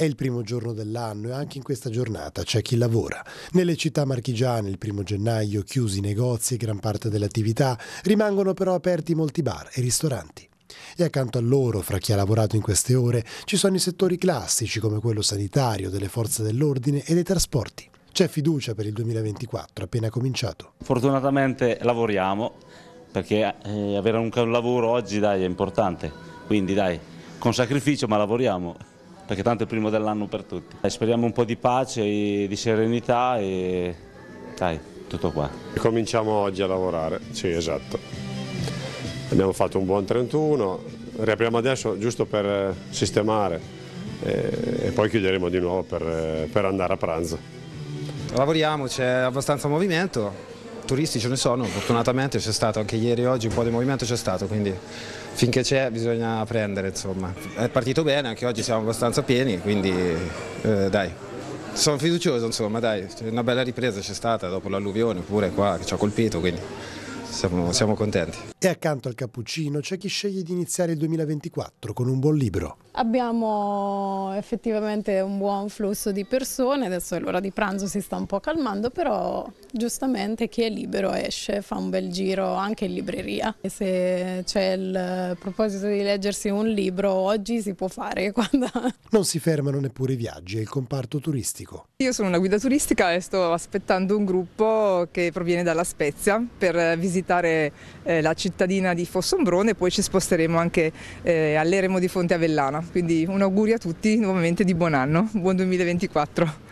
È il primo giorno dell'anno e anche in questa giornata c'è chi lavora. Nelle città marchigiane il primo gennaio chiusi i negozi e gran parte delle attività, rimangono però aperti molti bar e ristoranti. E accanto a loro, fra chi ha lavorato in queste ore, ci sono i settori classici come quello sanitario, delle forze dell'ordine e dei trasporti. C'è fiducia per il 2024, appena cominciato. Fortunatamente lavoriamo, perché eh, avere un lavoro oggi dai, è importante, quindi dai, con sacrificio ma lavoriamo perché tanto è il primo dell'anno per tutti. speriamo un po' di pace, di serenità e dai, tutto qua. Cominciamo oggi a lavorare, sì esatto. Abbiamo fatto un buon 31, riapriamo adesso giusto per eh, sistemare eh, e poi chiuderemo di nuovo per, eh, per andare a pranzo. Lavoriamo, c'è abbastanza movimento, turisti ce ne sono, fortunatamente c'è stato anche ieri e oggi un po' di movimento c'è stato, quindi finché c'è bisogna prendere insomma. È partito bene, anche oggi siamo abbastanza pieni, quindi eh, dai. Sono fiducioso insomma, dai, cioè, una bella ripresa c'è stata dopo l'alluvione pure qua che ci ha colpito, quindi siamo, siamo contenti. E accanto al cappuccino c'è chi sceglie di iniziare il 2024 con un buon libro. Abbiamo effettivamente un buon flusso di persone, adesso è l'ora di pranzo, si sta un po' calmando, però giustamente chi è libero esce, fa un bel giro anche in libreria. E se c'è il proposito di leggersi un libro oggi si può fare. Quando... Non si fermano neppure i viaggi e il comparto turistico. Io sono una guida turistica e sto aspettando un gruppo che proviene dalla Spezia per visitare eh, la città cittadina di Fossombrone e poi ci sposteremo anche eh, all'Eremo di Fonte Avellana. Quindi un augurio a tutti nuovamente di buon anno, buon 2024.